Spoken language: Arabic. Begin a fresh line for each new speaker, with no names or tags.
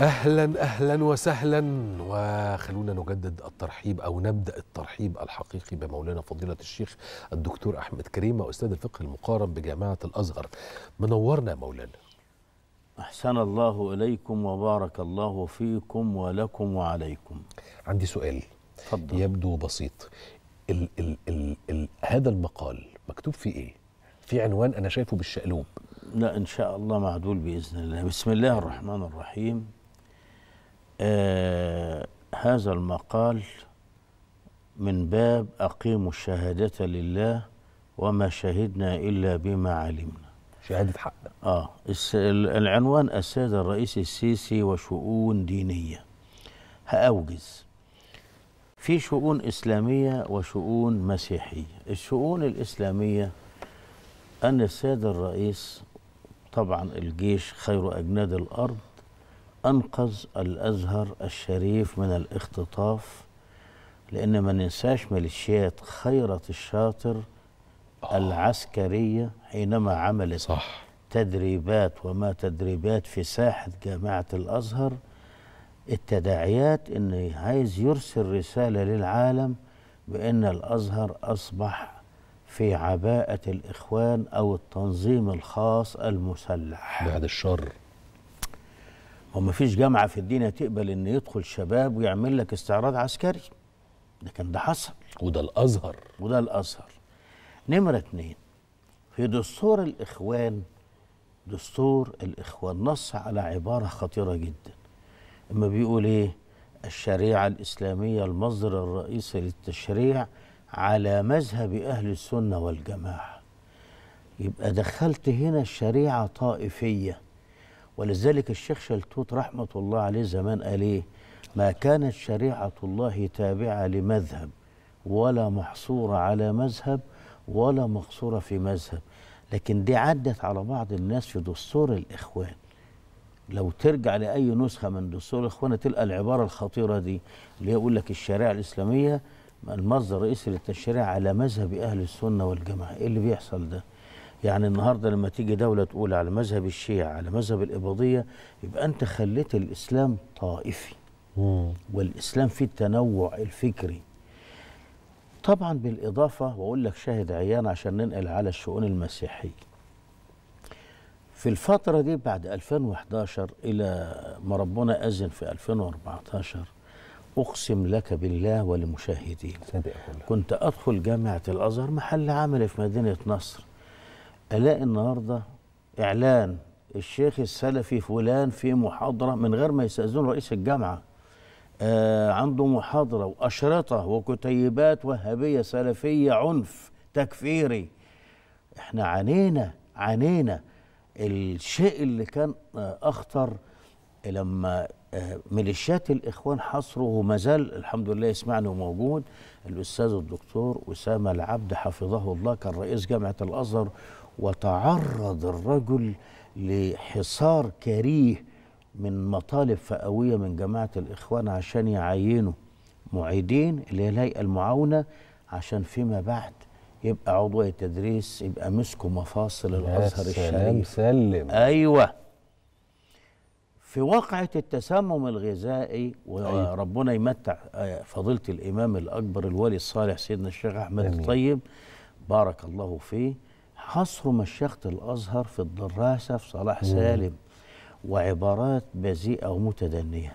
اهلا اهلا وسهلا وخلونا نجدد الترحيب او نبدا الترحيب الحقيقي بمولانا فضيله الشيخ الدكتور احمد كريمه استاذ الفقه المقارن بجامعه الازهر منورنا مولانا احسن الله اليكم وبارك الله فيكم ولكم وعليكم عندي سؤال فضل. يبدو بسيط ال ال ال ال هذا المقال مكتوب فيه ايه في عنوان انا شايفه بالشقلوب لا ان شاء الله معدول باذن الله بسم الله الرحمن الرحيم آه، هذا المقال من باب أقيموا الشهادة لله وما شهدنا إلا بما علمنا شهادة حق آه العنوان السادة الرئيس السيسي وشؤون دينية هأوجز في شؤون إسلامية وشؤون مسيحية الشؤون الإسلامية أن السادة الرئيس طبعا الجيش خير أجناد الأرض أنقذ الأزهر الشريف من الاختطاف لأن ما ننساش ميليشيات خيرة الشاطر آه. العسكرية حينما عملت صح. تدريبات وما تدريبات في ساحة جامعة الأزهر التداعيات أن عايز يرسل رسالة للعالم بأن الأزهر أصبح في عباءة الإخوان أو التنظيم الخاص المسلح بعد الشر هو مفيش جامعة في الدين تقبل إن يدخل شباب ويعمل لك استعراض عسكري لكن ده حصل وده الأزهر وده الأزهر نمرة اتنين في دستور الإخوان دستور الإخوان نص على عبارة خطيرة جدا اما بيقول ايه الشريعة الإسلامية المصدر الرئيسي للتشريع على مذهب أهل السنة والجماعة يبقى دخلت هنا الشريعة طائفية ولذلك الشيخ شلتوت رحمة الله عليه زمان قال إيه ما كانت شريعة الله تابعة لمذهب ولا محصورة على مذهب ولا مقصورة في مذهب لكن دي عدت على بعض الناس في دستور الإخوان لو ترجع لأي نسخة من دستور الإخوان تلقى العبارة الخطيرة دي اللي يقول لك الشريعة الإسلامية المصدر الرئيسي للتشريع على مذهب أهل السنة والجماعة إيه اللي بيحصل ده يعني النهاردة لما تيجي دولة تقول على مذهب الشيعة على مذهب الإباضية يبقى أنت خليت الإسلام طائفي مم. والإسلام فيه التنوع الفكري طبعا بالإضافة وأقول لك شاهد عيان عشان ننقل على الشؤون المسيحية في الفترة دي بعد 2011 إلى ما ربنا أذن في 2014 أقسم لك بالله ولمشاهدين كنت أدخل جامعة الأزهر محل عمل في مدينة نصر الاقي النهارده اعلان الشيخ السلفي فلان في محاضره من غير ما يستاذن رئيس الجامعه آه عنده محاضره واشرطه وكتيبات وهابيه سلفيه عنف تكفيري احنا عانينا عانينا الشيء اللي كان آه، اخطر لما آه، ميليشيات الاخوان حصره وما زال الحمد لله يسمعني وموجود الاستاذ الدكتور اسامه العبد حفظه الله كان رئيس جامعه الازهر وتعرض الرجل لحصار كريه من مطالب فئويه من جماعه الاخوان عشان يعينوا معيدين اللي هي الهيئه المعاونه عشان فيما بعد يبقى عضو التدريس يبقى مسكوا مفاصل الازهر الشريف سلم سلم ايوه في واقعة التسمم الغذائي أيوه. وربنا يمتع آه، فضيلة الإمام الأكبر الولي الصالح سيدنا الشيخ أحمد أمين. الطيب بارك الله فيه حصر مشيخة الأزهر في الدراسة في صلاح سالم وعبارات بذيئة ومتدنية